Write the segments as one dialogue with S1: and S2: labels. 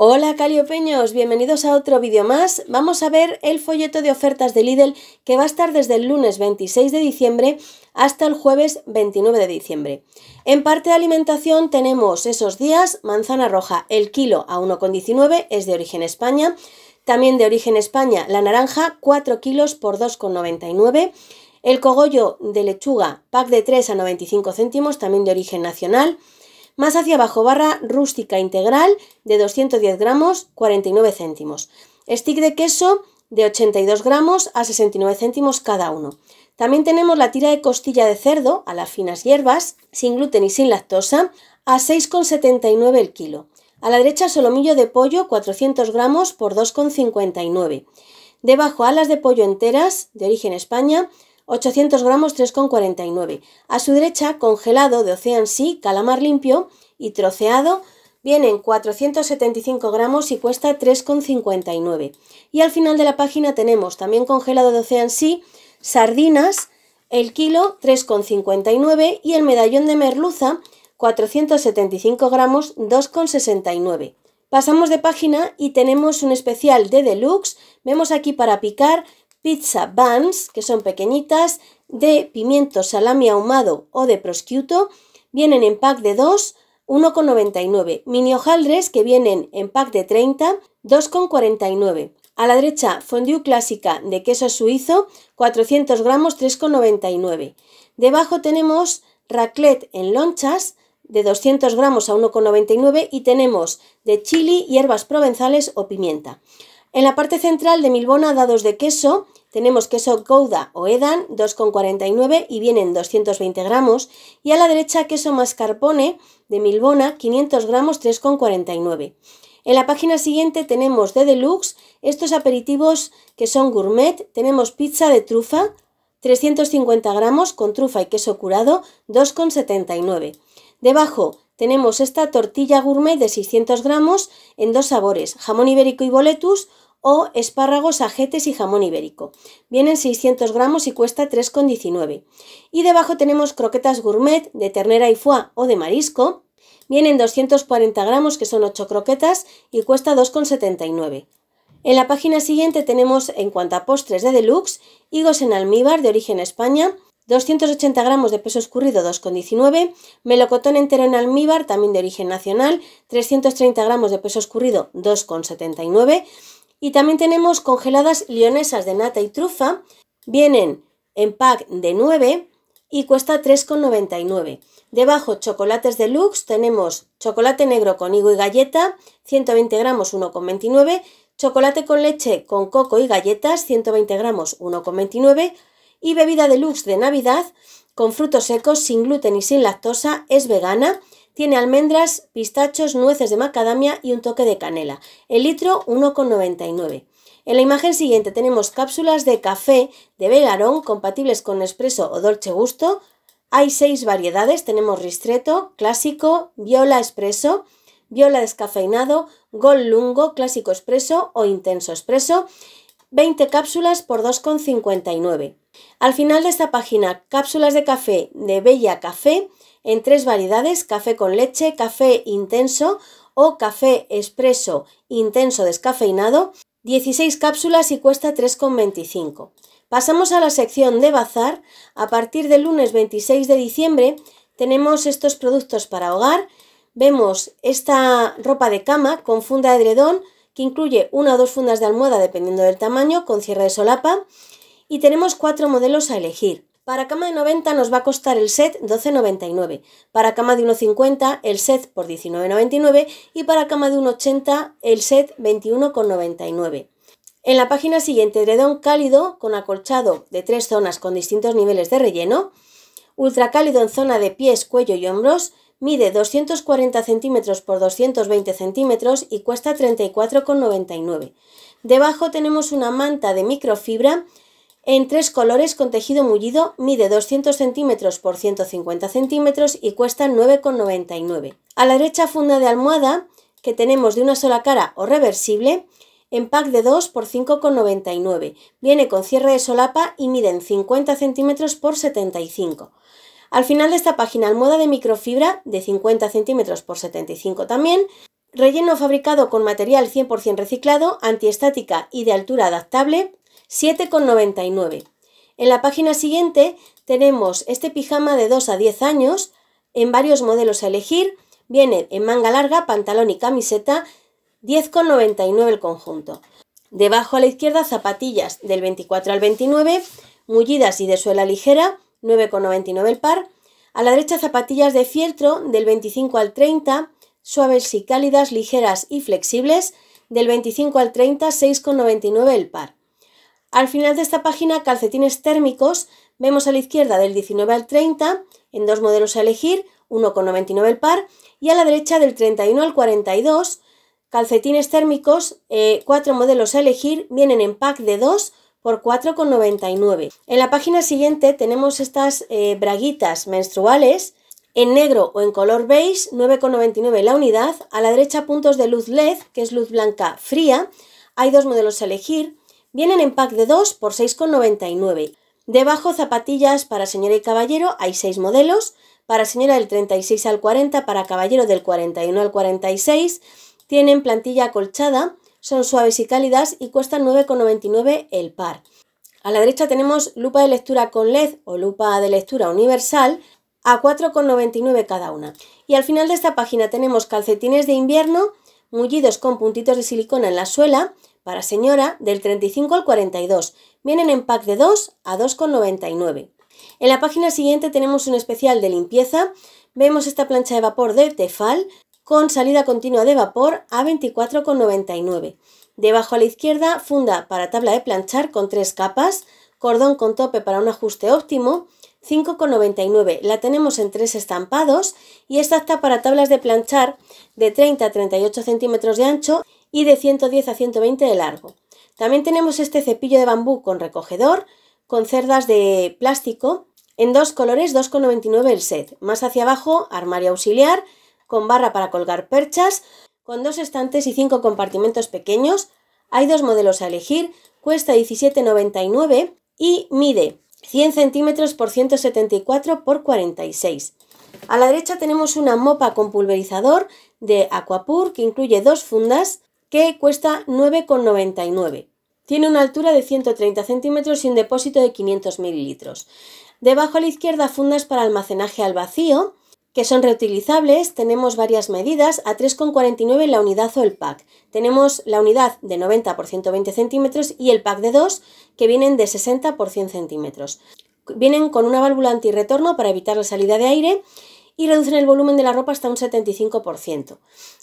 S1: Hola Caliopeños, bienvenidos a otro vídeo más. Vamos a ver el folleto de ofertas de Lidl que va a estar desde el lunes 26 de diciembre hasta el jueves 29 de diciembre. En parte de alimentación tenemos esos días manzana roja, el kilo a 1,19 es de origen España. También de origen España la naranja, 4 kilos por 2,99. El cogollo de lechuga, pack de 3 a 95 céntimos, también de origen nacional. Más hacia abajo, barra rústica integral de 210 gramos, 49 céntimos. Stick de queso de 82 gramos a 69 céntimos cada uno. También tenemos la tira de costilla de cerdo a las finas hierbas, sin gluten y sin lactosa, a 6,79 el kilo. A la derecha solomillo de pollo 400 gramos por 2,59. Debajo alas de pollo enteras de origen España 800 gramos 3,49. A su derecha, congelado de Ocean Sea, calamar limpio y troceado, vienen 475 gramos y cuesta 3,59. Y al final de la página tenemos también congelado de Ocean Sea, sardinas, el kilo 3,59 y el medallón de merluza 475 gramos 2,69. Pasamos de página y tenemos un especial de deluxe. Vemos aquí para picar pizza buns, que son pequeñitas, de pimiento salami ahumado o de prosciutto, vienen en pack de 2, 1,99. Mini hojaldres que vienen en pack de 30, 2,49. A la derecha, fondue clásica de queso suizo, 400 gramos, 3,99. Debajo tenemos raclette en lonchas de 200 gramos a 1,99 y tenemos de chili, hierbas provenzales o pimienta. En la parte central de Milbona, dados de queso, tenemos queso Gouda o Edan, 2,49 y vienen 220 gramos. Y a la derecha, queso mascarpone de Milbona, 500 gramos, 3,49. En la página siguiente tenemos de deluxe estos aperitivos que son gourmet. Tenemos pizza de trufa, 350 gramos con trufa y queso curado, 2,79. Debajo tenemos esta tortilla gourmet de 600 gramos en dos sabores, jamón ibérico y boletus o espárragos, ajetes y jamón ibérico. Vienen 600 gramos y cuesta 3,19. Y debajo tenemos croquetas gourmet de ternera y foie o de marisco. Vienen 240 gramos, que son 8 croquetas, y cuesta 2,79. En la página siguiente tenemos en cuanto a postres de deluxe, higos en almíbar de origen España, 280 gramos de peso escurrido 2,19, melocotón entero en almíbar, también de origen nacional, 330 gramos de peso escurrido 2,79 y también tenemos congeladas lionesas de nata y trufa, vienen en pack de 9 y cuesta 3,99. Debajo chocolates deluxe, tenemos chocolate negro con higo y galleta, 120 gramos 1,29. Chocolate con leche con coco y galletas, 120 gramos 1,29 y bebida deluxe de Navidad con frutos secos, sin gluten y sin lactosa, es vegana, tiene almendras, pistachos, nueces de macadamia y un toque de canela. El litro 1,99. En la imagen siguiente tenemos cápsulas de café de Belarón compatibles con espresso o dolce gusto. Hay seis variedades, tenemos ristretto, clásico, viola espresso, viola descafeinado, gol lungo, clásico espresso o intenso espresso 20 cápsulas por 2,59. Al final de esta página, cápsulas de café de Bella Café en tres variedades, café con leche, café intenso o café expreso intenso descafeinado, 16 cápsulas y cuesta 3,25. Pasamos a la sección de bazar. A partir del lunes 26 de diciembre tenemos estos productos para hogar. Vemos esta ropa de cama con funda de edredón que incluye una o dos fundas de almohada dependiendo del tamaño, con cierre de solapa, y tenemos cuatro modelos a elegir. Para cama de 90 nos va a costar el set 12,99, para cama de 1,50 el set por 19,99 y para cama de 1,80 el set 21,99. En la página siguiente, redón cálido con acolchado de tres zonas con distintos niveles de relleno, ultra cálido en zona de pies, cuello y hombros, Mide 240 centímetros por 220 centímetros y cuesta 34,99. Debajo tenemos una manta de microfibra en tres colores con tejido mullido, mide 200 centímetros por 150 centímetros y cuesta 9,99. A la derecha funda de almohada que tenemos de una sola cara o reversible, en pack de 2 por 5,99. Viene con cierre de solapa y miden 50 centímetros por 75. Al final de esta página, almohada de microfibra de 50 centímetros por 75 también, relleno fabricado con material 100% reciclado, antiestática y de altura adaptable, 7,99. En la página siguiente tenemos este pijama de 2 a 10 años, en varios modelos a elegir, viene en manga larga, pantalón y camiseta, 10,99 el conjunto. Debajo a la izquierda zapatillas del 24 al 29, mullidas y de suela ligera, 9,99 el par. A la derecha zapatillas de fieltro del 25 al 30, suaves y cálidas, ligeras y flexibles, del 25 al 30, 6,99 el par. Al final de esta página, calcetines térmicos, vemos a la izquierda del 19 al 30, en dos modelos a elegir, 1,99 el par, y a la derecha del 31 al 42, calcetines térmicos, eh, cuatro modelos a elegir, vienen en pack de 2, por 4,99. En la página siguiente tenemos estas eh, braguitas menstruales en negro o en color beige, 9,99 la unidad. A la derecha puntos de luz LED, que es luz blanca fría. Hay dos modelos a elegir. Vienen en pack de 2 por 6,99. Debajo zapatillas para señora y caballero, hay 6 modelos. Para señora del 36 al 40, para caballero del 41 al 46. Tienen plantilla acolchada son suaves y cálidas y cuestan 9,99 el par. A la derecha tenemos lupa de lectura con LED o lupa de lectura universal a 4,99 cada una. Y al final de esta página tenemos calcetines de invierno mullidos con puntitos de silicona en la suela para señora del 35 al 42. Vienen en pack de 2 a 2,99. En la página siguiente tenemos un especial de limpieza. Vemos esta plancha de vapor de Tefal con salida continua de vapor a 24,99. Debajo a la izquierda, funda para tabla de planchar con tres capas, cordón con tope para un ajuste óptimo, 5,99. La tenemos en tres estampados y es apta para tablas de planchar de 30 a 38 centímetros de ancho y de 110 a 120 de largo. También tenemos este cepillo de bambú con recogedor, con cerdas de plástico, en dos colores, 2,99 el set. Más hacia abajo, armario auxiliar, con barra para colgar perchas, con dos estantes y cinco compartimentos pequeños. Hay dos modelos a elegir, cuesta 17,99 y mide 100 centímetros por 174 por 46. A la derecha tenemos una mopa con pulverizador de Aquapur que incluye dos fundas que cuesta 9,99. Tiene una altura de 130 centímetros y un depósito de 500 mililitros. Debajo a la izquierda fundas para almacenaje al vacío que son reutilizables, tenemos varias medidas a 3,49 la unidad o el pack. Tenemos la unidad de 90 por 120 centímetros y el pack de 2 que vienen de 60 por 100 centímetros. Vienen con una válvula antirretorno para evitar la salida de aire y reducen el volumen de la ropa hasta un 75%.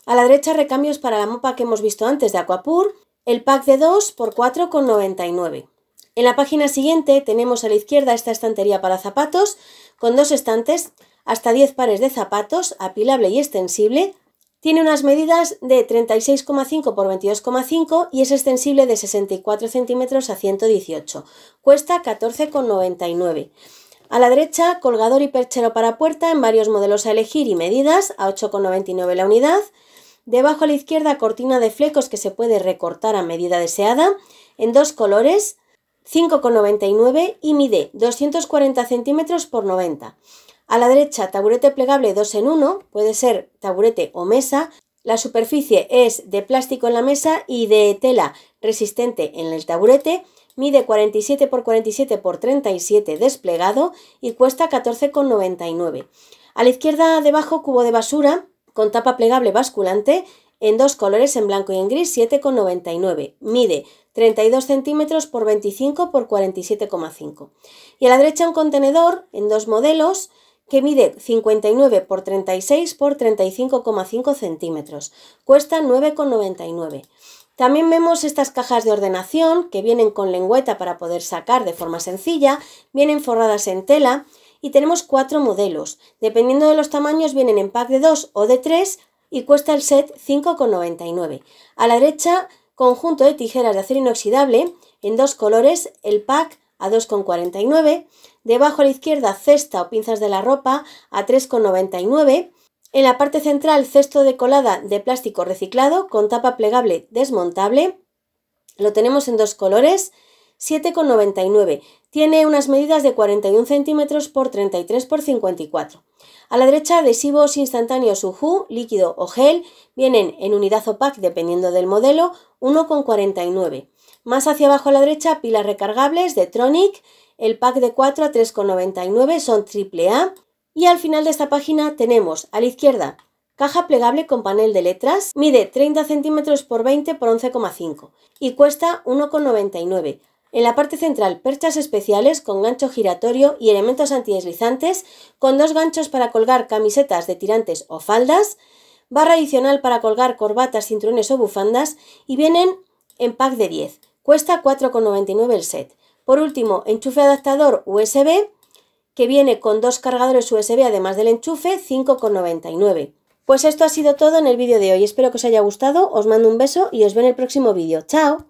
S1: A la derecha recambios para la mopa que hemos visto antes de Aquapur, el pack de 2 por 4,99. En la página siguiente tenemos a la izquierda esta estantería para zapatos con dos estantes hasta 10 pares de zapatos, apilable y extensible. Tiene unas medidas de 36,5 x 22,5 y es extensible de 64 centímetros a 118. Cuesta 14,99. A la derecha, colgador y perchero para puerta en varios modelos a elegir y medidas a 8,99 la unidad. Debajo a la izquierda, cortina de flecos que se puede recortar a medida deseada en dos colores, 5,99 y mide 240 centímetros x 90. A la derecha, taburete plegable 2 en 1, puede ser taburete o mesa. La superficie es de plástico en la mesa y de tela resistente en el taburete. Mide 47 x 47 x 37 desplegado y cuesta 14,99. A la izquierda debajo, cubo de basura con tapa plegable basculante en dos colores, en blanco y en gris, 7,99. Mide 32 centímetros por 25 x 47,5. Y a la derecha un contenedor en dos modelos que mide 59 por 36 por 35,5 centímetros. Cuesta 9,99. También vemos estas cajas de ordenación que vienen con lengüeta para poder sacar de forma sencilla, vienen forradas en tela y tenemos cuatro modelos. Dependiendo de los tamaños vienen en pack de 2 o de 3 y cuesta el set 5,99. A la derecha, conjunto de tijeras de acero inoxidable en dos colores, el pack a 2,49. Debajo a la izquierda, cesta o pinzas de la ropa a 3,99. En la parte central, cesto de colada de plástico reciclado con tapa plegable desmontable. Lo tenemos en dos colores, 7,99. Tiene unas medidas de 41 centímetros por 33 por 54. A la derecha, adhesivos instantáneos UHU, líquido o gel, vienen en unidad o pack dependiendo del modelo, 1,49. Más hacia abajo a la derecha, pilas recargables de Tronic, el pack de 4 a 3,99 son triple A Y al final de esta página tenemos a la izquierda caja plegable con panel de letras, mide 30 centímetros por 20 por 11,5 y cuesta 1,99. En la parte central, perchas especiales con gancho giratorio y elementos antideslizantes, con dos ganchos para colgar camisetas de tirantes o faldas, barra adicional para colgar corbatas, cinturones o bufandas y vienen en pack de 10. Cuesta 4,99 el set. Por último, enchufe adaptador USB que viene con dos cargadores USB además del enchufe, 5,99. Pues esto ha sido todo en el vídeo de hoy. Espero que os haya gustado, os mando un beso y os veo en el próximo vídeo. ¡Chao!